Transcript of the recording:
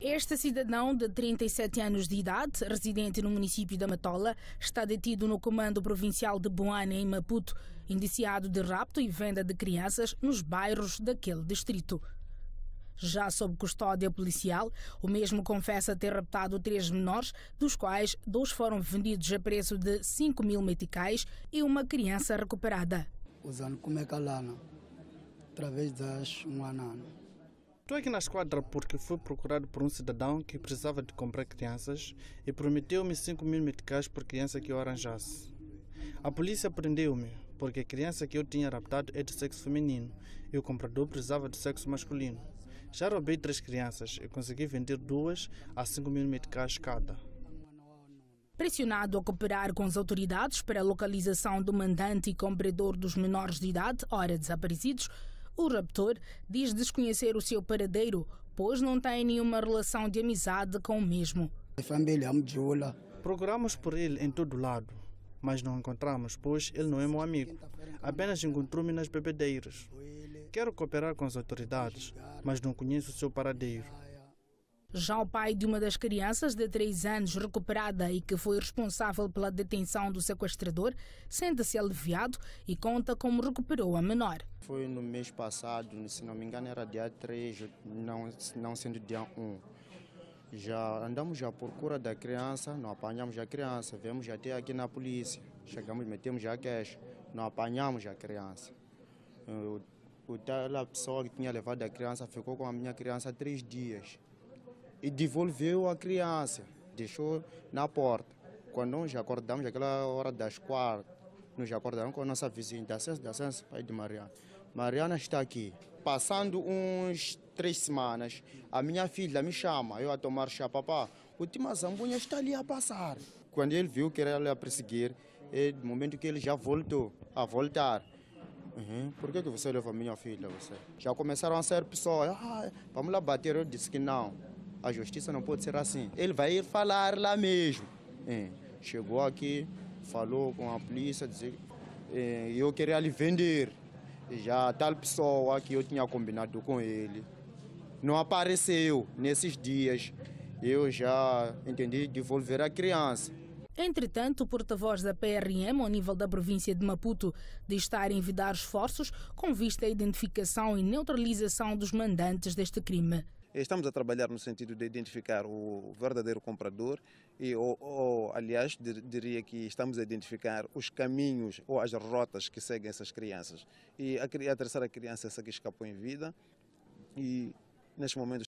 Este cidadão de 37 anos de idade, residente no município da Matola, está detido no Comando Provincial de Boane, em Maputo, indiciado de rapto e venda de crianças nos bairros daquele distrito. Já sob custódia policial, o mesmo confessa ter raptado três menores, dos quais dois foram vendidos a preço de 5 mil meticais e uma criança recuperada. Usando como é calana, através das um anano. Estou aqui na esquadra porque fui procurado por um cidadão que precisava de comprar crianças e prometeu-me 5 mil meticais por criança que eu arranjasse. A polícia prendeu-me porque a criança que eu tinha raptado é de sexo feminino e o comprador precisava de sexo masculino. Já roubei três crianças e consegui vender duas a 5 mil meticais cada. Pressionado a cooperar com as autoridades para a localização do mandante e comprador dos menores de idade, ora desaparecidos, o raptor diz desconhecer o seu paradeiro, pois não tem nenhuma relação de amizade com o mesmo. É Procuramos por ele em todo lado, mas não encontramos, pois ele não é meu amigo. Apenas encontrou-me nas bebedeiras. Quero cooperar com as autoridades, mas não conheço o seu paradeiro. Já o pai de uma das crianças de 3 anos recuperada e que foi responsável pela detenção do sequestrador sente-se aliviado e conta como recuperou a menor. Foi no mês passado, se não me engano era dia 3, não, não sendo dia 1. Já andamos à procura da criança, não apanhamos a criança, viemos até aqui na polícia, chegamos, metemos a queixa, não apanhamos a criança. O, o, a pessoa que tinha levado a criança ficou com a minha criança três dias e devolveu a criança, deixou na porta. Quando nós acordamos, aquela hora das quatro, nos acordamos com a nossa vizinha, da Senso, da Senso, pai de Mariana. Mariana está aqui. Passando uns três semanas, a minha filha me chama, eu a tomar chá, papá, o Tima Zambunha está ali a passar. Quando ele viu que era a perseguir, é no momento que ele já voltou a voltar. Uhum. Por que, que você levou minha filha? Você? Já começaram a ser pessoas. Ah, vamos lá bater. Eu disse que não. A justiça não pode ser assim. Ele vai falar lá mesmo. É. Chegou aqui, falou com a polícia, disse é, eu queria lhe vender. Já tal pessoa que eu tinha combinado com ele não apareceu nesses dias. Eu já entendi devolver a criança. Entretanto, o porta-voz da PRM, ao nível da província de Maputo, diz estar a envidar esforços com vista à identificação e neutralização dos mandantes deste crime. Estamos a trabalhar no sentido de identificar o verdadeiro comprador e, ou, ou, aliás, diria que estamos a identificar os caminhos ou as rotas que seguem essas crianças. E a, a terceira criança, essa que escapou em vida, e neste momento